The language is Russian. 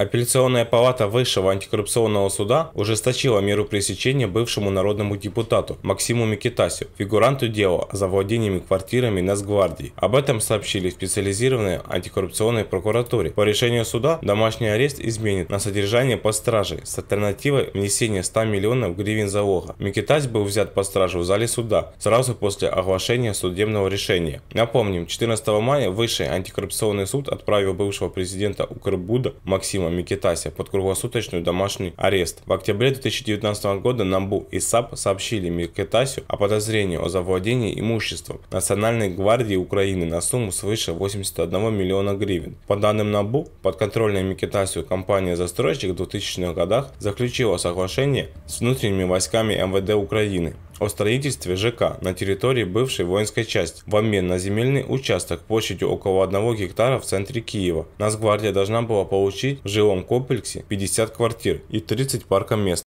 Апелляционная палата Высшего антикоррупционного суда ужесточила меру пресечения бывшему народному депутату Максиму Микитасю, фигуранту дела за владениями квартирами Насгвардии. Об этом сообщили в специализированной антикоррупционной прокуратуре. По решению суда домашний арест изменит на содержание под стражей с альтернативой внесения 100 миллионов гривен залога. Микитась был взят под стражу в зале суда сразу после оглашения судебного решения. Напомним, 14 мая Высший антикоррупционный суд отправил бывшего президента Укрбуда Максима Микитася под круглосуточный домашний арест. В октябре 2019 года Намбу и САП сообщили Микитасю о подозрении о завладении имуществом Национальной гвардии Украины на сумму свыше 81 миллиона гривен. По данным НАБУ, подконтрольная Микитасю компания-застройщик в 2000-х годах заключила соглашение с внутренними войсками МВД Украины о строительстве ЖК на территории бывшей воинской части в обмен на земельный участок площадью около 1 гектара в центре Киева. Насгвардия должна была получить в жилом комплексе 50 квартир и 30 паркомест.